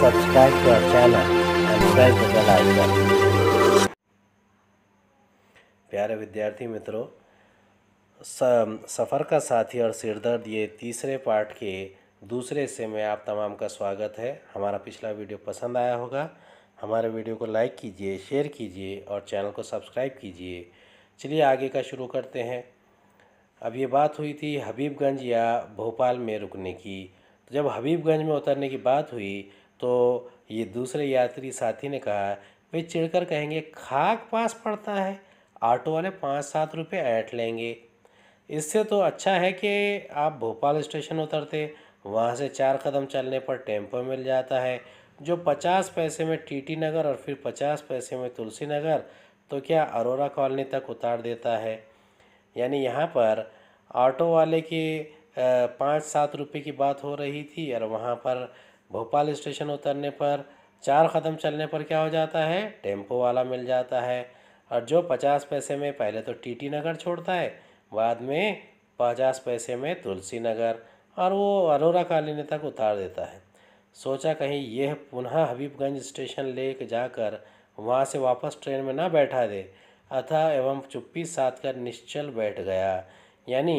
subscribe to our channel and press the bell icon. प्यारे विद्यार्थी मित्रों सफ़र का साथी और सिरदर्द ये तीसरे पार्ट के दूसरे हिस्से में आप तमाम का स्वागत है हमारा पिछला वीडियो पसंद आया होगा हमारे वीडियो को लाइक कीजिए शेयर कीजिए और चैनल को सब्सक्राइब कीजिए चलिए आगे का शुरू करते हैं अब ये बात हुई थी हबीबगंज या भोपाल में रुकने की तो जब हबीबगंज में उतरने की बात हुई तो ये दूसरे यात्री साथी ने कहा वे चिड़कर कहेंगे खाक पास पड़ता है ऑटो वाले पाँच सात रुपये ऐट लेंगे इससे तो अच्छा है कि आप भोपाल स्टेशन उतरते वहाँ से चार कदम चलने पर टेम्पो मिल जाता है जो पचास पैसे में टीटी नगर और फिर पचास पैसे में तुलसी नगर तो क्या अरोरा कॉलोनी तक उतार देता है यानी यहाँ पर ऑटो वाले की पाँच सात रुपये की बात हो रही थी और वहाँ पर भोपाल स्टेशन उतरने पर चार कदम चलने पर क्या हो जाता है टेम्पो वाला मिल जाता है और जो पचास पैसे में पहले तो टीटी नगर छोड़ता है बाद में पचास पैसे में तुलसी नगर और वो अरोरा कॉलोनी तक उतार देता है सोचा कहीं यह पुनः हबीबगंज स्टेशन ले जाकर वहाँ से वापस ट्रेन में ना बैठा दे अथा एवं चुप्पी साध कर निश्चल बैठ गया यानी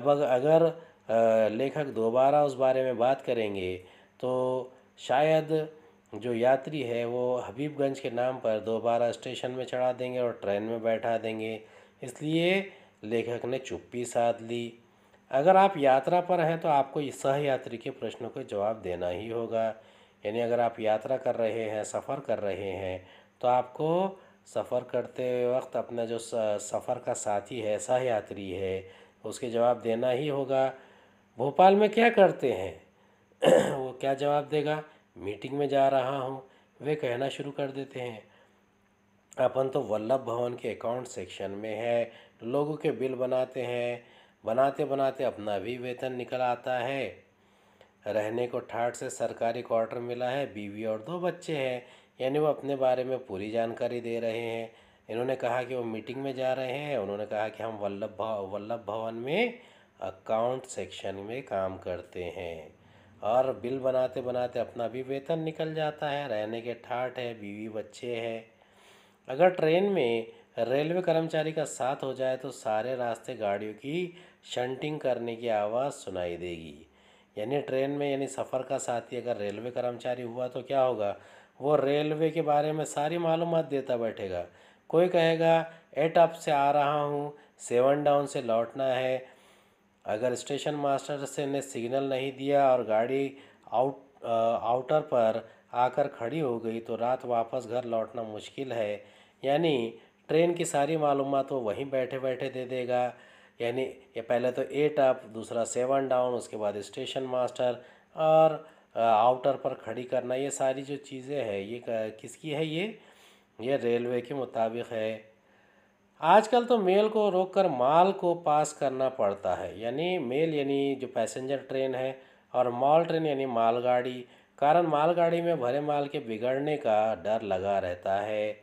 अब अगर लेखक दोबारा उस बारे में बात करेंगे तो शायद जो यात्री है वो हबीबगंज के नाम पर दोबारा स्टेशन में चढ़ा देंगे और ट्रेन में बैठा देंगे इसलिए लेखक ने चुप्पी साध ली अगर आप यात्रा पर हैं तो आपको सह यात्री के प्रश्नों के जवाब देना ही होगा यानी अगर आप यात्रा कर रहे हैं सफ़र कर रहे हैं तो आपको सफ़र करते वक्त अपना जो सफ़र का साथी है सहयात्री है उसके जवाब देना ही होगा भोपाल में क्या करते हैं वो क्या जवाब देगा मीटिंग में जा रहा हूँ वे कहना शुरू कर देते हैं अपन तो वल्लभ भवन के अकाउंट सेक्शन में है लोगों के बिल बनाते हैं बनाते बनाते अपना भी वेतन निकल आता है रहने को ठाठ से सरकारी क्वार्टर मिला है बीवी और दो बच्चे हैं यानी वो अपने बारे में पूरी जानकारी दे रहे हैं इन्होंने कहा कि वो मीटिंग में जा रहे हैं उन्होंने कहा कि हम वल्लभ भव वल्लभ भवन में अकाउंट सेक्शन में काम करते हैं और बिल बनाते बनाते अपना भी वेतन निकल जाता है रहने के ठाठ है बीवी बच्चे हैं अगर ट्रेन में रेलवे कर्मचारी का साथ हो जाए तो सारे रास्ते गाड़ियों की शंटिंग करने की आवाज़ सुनाई देगी यानी ट्रेन में यानी सफ़र का साथी अगर रेलवे कर्मचारी हुआ तो क्या होगा वो रेलवे के बारे में सारी मालूम देता बैठेगा कोई कहेगा एट अप से आ रहा हूँ सेवन डाउन से लौटना है अगर स्टेशन मास्टर से ने सिग्नल नहीं दिया और गाड़ी आउट आ, आउटर पर आकर खड़ी हो गई तो रात वापस घर लौटना मुश्किल है यानी ट्रेन की सारी मालूम वो वहीं बैठे बैठे दे देगा यानी ये पहले तो एट अप दूसरा सेवन डाउन उसके बाद स्टेशन मास्टर और आउटर पर खड़ी करना ये सारी जो चीज़ें हैं ये किसकी है ये ये रेलवे के मुताबिक है आजकल तो मेल को रोक कर माल को पास करना पड़ता है यानी मेल यानी जो पैसेंजर ट्रेन है और माल ट्रेन यानी मालगाड़ी कारण मालगाड़ी में भरे माल के बिगड़ने का डर लगा रहता है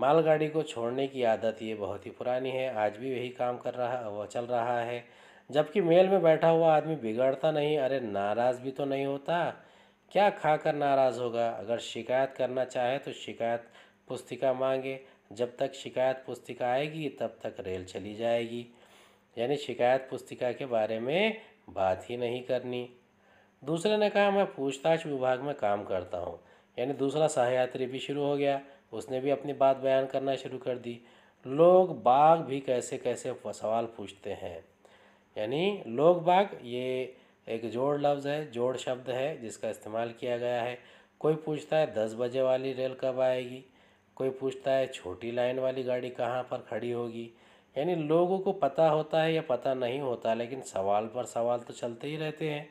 मालगाड़ी को छोड़ने की आदत ये बहुत ही पुरानी है आज भी वही काम कर रहा वह चल रहा है जबकि मेल में बैठा हुआ आदमी बिगड़ता नहीं अरे नाराज़ भी तो नहीं होता क्या खा कर नाराज़ होगा अगर शिकायत करना चाहे तो शिकायत पुस्तिका मांगे जब तक शिकायत पुस्तिका आएगी तब तक रेल चली जाएगी यानी शिकायत पुस्तिका के बारे में बात ही नहीं करनी दूसरे ने कहा मैं पूछताछ विभाग में काम करता हूँ यानी दूसरा सहयात्री भी शुरू हो गया उसने भी अपनी बात बयान करना शुरू कर दी लोग बाग भी कैसे कैसे सवाल पूछते हैं यानी लोग बाग ये एक जोड़ लफ्ज़ है जोड़ शब्द है जिसका इस्तेमाल किया गया है कोई पूछता है दस बजे वाली रेल कब आएगी कोई पूछता है छोटी लाइन वाली गाड़ी कहाँ पर खड़ी होगी यानी लोगों को पता होता है या पता नहीं होता लेकिन सवाल पर सवाल तो चलते ही रहते हैं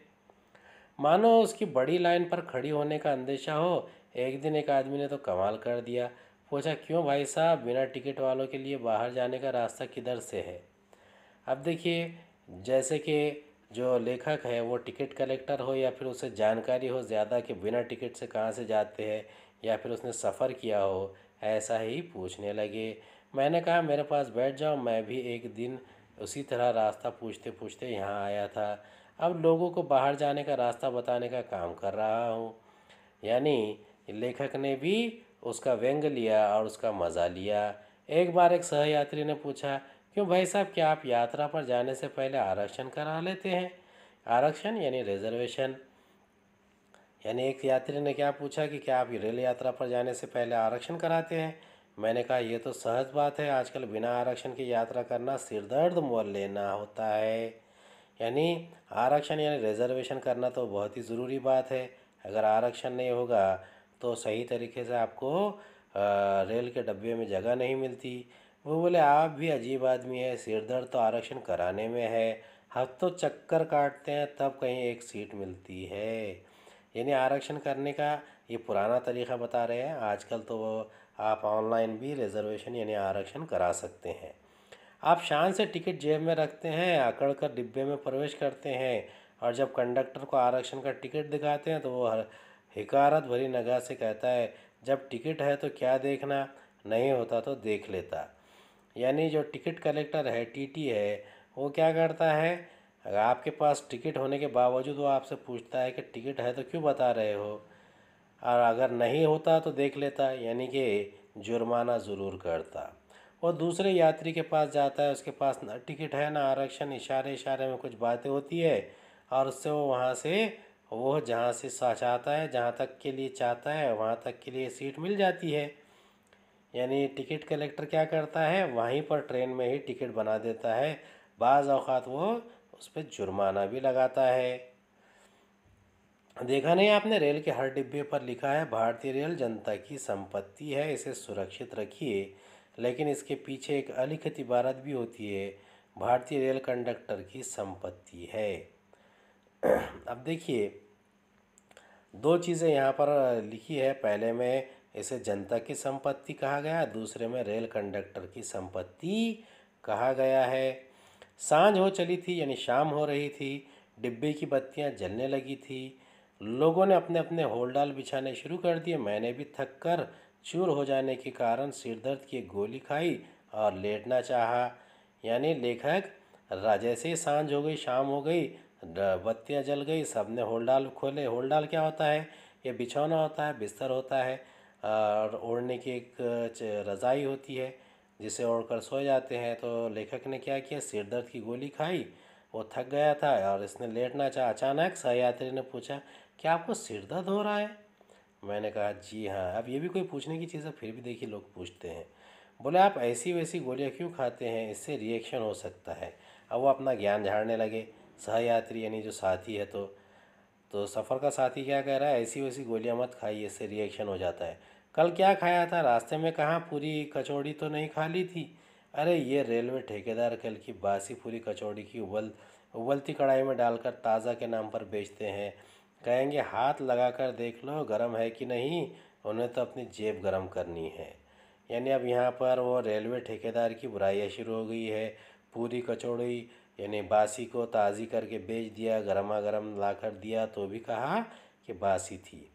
मानो उसकी बड़ी लाइन पर खड़ी होने का अंदेशा हो एक दिन एक आदमी ने तो कमाल कर दिया पूछा क्यों भाई साहब बिना टिकट वालों के लिए बाहर जाने का रास्ता किधर से है अब देखिए जैसे कि जो लेखक है वो टिकट कलेक्टर हो या फिर उसे जानकारी हो ज़्यादा कि बिना टिकट से कहाँ से जाते हैं या फिर उसने सफ़र किया हो ऐसा ही पूछने लगे मैंने कहा मेरे पास बैठ जाओ मैं भी एक दिन उसी तरह रास्ता पूछते पूछते यहाँ आया था अब लोगों को बाहर जाने का रास्ता बताने का काम कर रहा हूँ यानी लेखक ने भी उसका व्यंग लिया और उसका मज़ा लिया एक बार एक सहयात्री ने पूछा क्यों भाई साहब क्या आप यात्रा पर जाने से पहले आरक्षण करा लेते हैं आरक्षण यानी रिजर्वेशन यानी एक यात्री ने क्या पूछा कि क्या आप रेल यात्रा पर जाने से पहले आरक्षण कराते हैं मैंने कहा यह तो सहज बात है आजकल बिना आरक्षण की यात्रा करना सिरदर्द मोल लेना होता है यानी आरक्षण यानी रिजर्वेशन करना तो बहुत ही ज़रूरी बात है अगर आरक्षण नहीं होगा तो सही तरीके से आपको रेल के डब्बे में जगह नहीं मिलती वो बोले आप भी अजीब आदमी है सिरदर्द तो आरक्षण कराने में है हफ्तों चक्कर काटते हैं तब कहीं एक सीट मिलती है यानी आरक्षण करने का ये पुराना तरीक़ा बता रहे हैं आजकल तो आप ऑनलाइन भी रिज़र्वेशन यानी आरक्षण करा सकते हैं आप शान से टिकट जेब में रखते हैं अकड़ कर डिब्बे में प्रवेश करते हैं और जब कंडक्टर को आरक्षण का टिकट दिखाते हैं तो वो हिकारत भरी नगाह से कहता है जब टिकट है तो क्या देखना नहीं होता तो देख लेता यानी जो टिकट कलेक्टर है टीटी है वो क्या करता है अगर आपके पास टिकट होने के बावजूद वो आपसे पूछता है कि टिकट है तो क्यों बता रहे हो और अगर नहीं होता तो देख लेता यानी कि जुर्माना ज़रूर करता वो दूसरे यात्री के पास जाता है उसके पास ना टिकट है ना आरक्षण इशारे इशारे में कुछ बातें होती है और उससे वो वहाँ से वो जहाँ से चाहता है जहाँ तक के लिए चाहता है वहाँ तक के लिए सीट मिल जाती है यानी टिकट कलेक्टर क्या करता है वहीं पर ट्रेन में ही टिकट बना देता है बाज़ अवत वो उस पर जुर्माना भी लगाता है देखा नहीं आपने रेल के हर डिब्बे पर लिखा है भारतीय रेल जनता की संपत्ति है इसे सुरक्षित रखिए लेकिन इसके पीछे एक अलिखित इबारत भी होती है भारतीय रेल कंडक्टर की संपत्ति है अब देखिए दो चीज़ें यहाँ पर लिखी है पहले में इसे जनता की संपत्ति कहा गया दूसरे में रेल कंडक्टर की संपत्ति कहा गया है सांझ हो चली थी यानी शाम हो रही थी डिब्बे की बत्तियाँ जलने लगी थी लोगों ने अपने अपने होलडाल बिछाने शुरू कर दिए मैंने भी थक कर चूर हो जाने के कारण सिरदर्द की गोली खाई और लेटना चाहा यानी लेखक जैसे सांझ हो गई शाम हो गई बत्तियाँ जल गई सब ने होलडाल खोले होलडाल क्या होता है ये बिछौना होता है बिस्तर होता है और ओढ़ने की एक रज़ाई होती है जिसे ओढ़कर सो जाते हैं तो लेखक ने क्या किया सिर दर्द की गोली खाई वो थक गया था और इसने लेटना चाहा अचानक सहयात्री ने पूछा क्या आपको सिर दर्द हो रहा है मैंने कहा जी हाँ अब ये भी कोई पूछने की चीज़ है फिर भी देखिए लोग पूछते हैं बोले आप ऐसी वैसी गोलियाँ क्यों खाते हैं इससे रिएक्शन हो सकता है अब वो अपना ज्ञान झाड़ने लगे सहयात्री यानी जो साथी है तो तो सफ़र का साथी क्या कह रहा है ऐसी वैसी गोलियाँ मत खाइए इससे रिएक्शन हो जाता है कल क्या खाया था रास्ते में कहाँ पूरी कचौड़ी तो नहीं खा ली थी अरे ये रेलवे ठेकेदार कल की बासी पूरी कचौड़ी की उबल उबलती कढ़ाई में डालकर ताज़ा के नाम पर बेचते हैं कहेंगे हाथ लगा कर देख लो गर्म है कि नहीं उन्हें तो अपनी जेब गर्म करनी है यानी अब यहाँ पर वो रेलवे ठेकेदार की बुराइयाँ शुरू हो गई है पूरी कचौड़ी यानी बासी को ताज़ी करके बेच दिया गर्मा गर्म ला कर दिया तो भी कहा कि बासी थी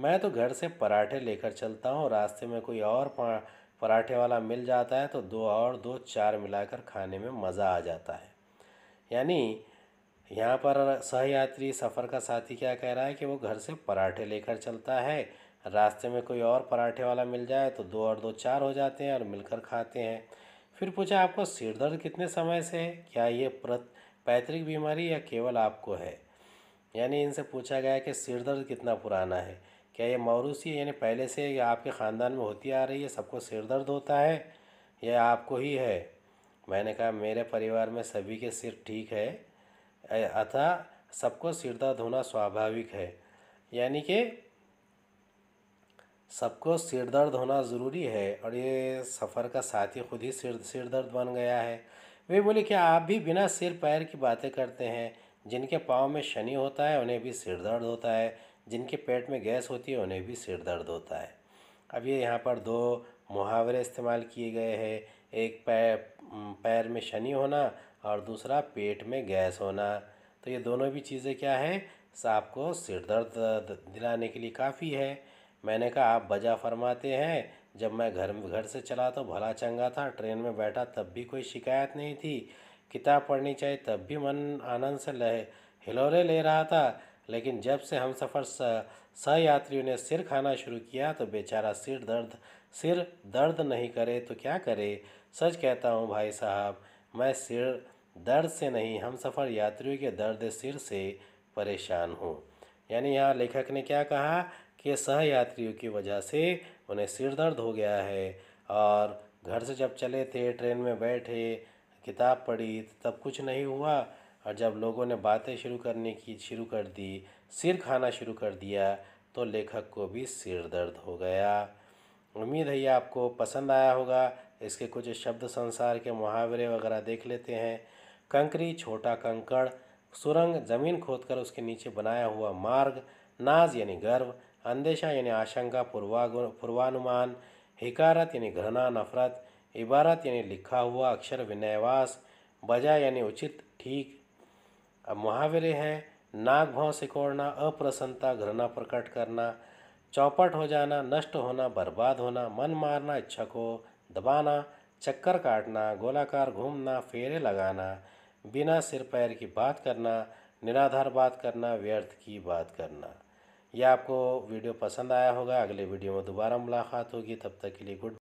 मैं तो घर से पराठे लेकर चलता हूँ रास्ते में कोई और पराठे वाला मिल जाता है तो दो और दो चार मिलाकर खाने में मज़ा आ जाता है यानी यहाँ पर सहयात्री सफ़र का साथी क्या कह रहा है कि वो घर से पराठे लेकर चलता है रास्ते में कोई और पराठे वाला मिल जाए तो दो और दो चार हो जाते हैं और मिलकर खाते हैं फिर पूछा आपको सिर दर्द कितने समय से है क्या ये प्रत पैतृक बीमारी या केवल आपको है यानी इनसे पूछा गया कि सिर दर्द कितना पुराना है क्या ये मौरूसी यानी पहले से या आपके ख़ानदान में होती आ रही है सबको सिर दर्द होता है या आपको ही है मैंने कहा मेरे परिवार में सभी के सिर ठीक है अतः सबको सिर दर्द होना स्वाभाविक है यानी कि सबको सिर दर्द होना ज़रूरी है और ये सफ़र का साथी खुद ही सिर सिर दर्द बन गया है वे बोले कि आप भी बिना सिर पैर की बातें करते हैं जिनके पाँव में शनि होता है उन्हें भी सिर दर्द होता है जिनके पेट में गैस होती है उन्हें भी सिर दर्द होता है अब ये यहाँ पर दो मुहावरे इस्तेमाल किए गए हैं एक पैर पैर में शनि होना और दूसरा पेट में गैस होना तो ये दोनों भी चीज़ें क्या है आपको सिर दर्द दिलाने के लिए काफ़ी है मैंने कहा आप बजा फरमाते हैं जब मैं घर घर से चला तो भला चंगा था ट्रेन में बैठा तब भी कोई शिकायत नहीं थी किताब पढ़नी चाहिए तब भी मन आनंद से लहे हिलोरे ले रहा था लेकिन जब से हम सफ़र सहयात्रियों ने सिर खाना शुरू किया तो बेचारा सिर दर्द सिर दर्द नहीं करे तो क्या करे सच कहता हूँ भाई साहब मैं सिर दर्द से नहीं हम सफ़र यात्रियों के दर्द सिर से परेशान हूँ यानी यहाँ लेखक ने क्या कहा कि सहयात्रियों की वजह से उन्हें सिर दर्द हो गया है और घर से जब चले थे ट्रेन में बैठे किताब पढ़ी तो तब कुछ नहीं हुआ और जब लोगों ने बातें शुरू करने की शुरू कर दी सिर खाना शुरू कर दिया तो लेखक को भी सिर दर्द हो गया उम्मीद है ये आपको पसंद आया होगा इसके कुछ शब्द संसार के मुहावरे वगैरह देख लेते हैं कंकरी छोटा कंकड़ सुरंग जमीन खोदकर उसके नीचे बनाया हुआ मार्ग नाज यानी गर्व अंदेशा यानी आशंका पूर्वागु पूर्वानुमान हिकारत यानी घृणा नफरत इबारत यानी लिखा हुआ अक्षर विनयवास बजा यानी उचित ठीक अब मुहावरे हैं नाग भाव सिकोड़ना अप्रसन्नता घृणा प्रकट करना चौपट हो जाना नष्ट होना बर्बाद होना मन मारना इच्छा को दबाना चक्कर काटना गोलाकार घूमना फेरे लगाना बिना सिर पैर की बात करना निराधार बात करना व्यर्थ की बात करना यह आपको वीडियो पसंद आया होगा अगले वीडियो में दोबारा मुलाकात होगी तब तक के लिए गुड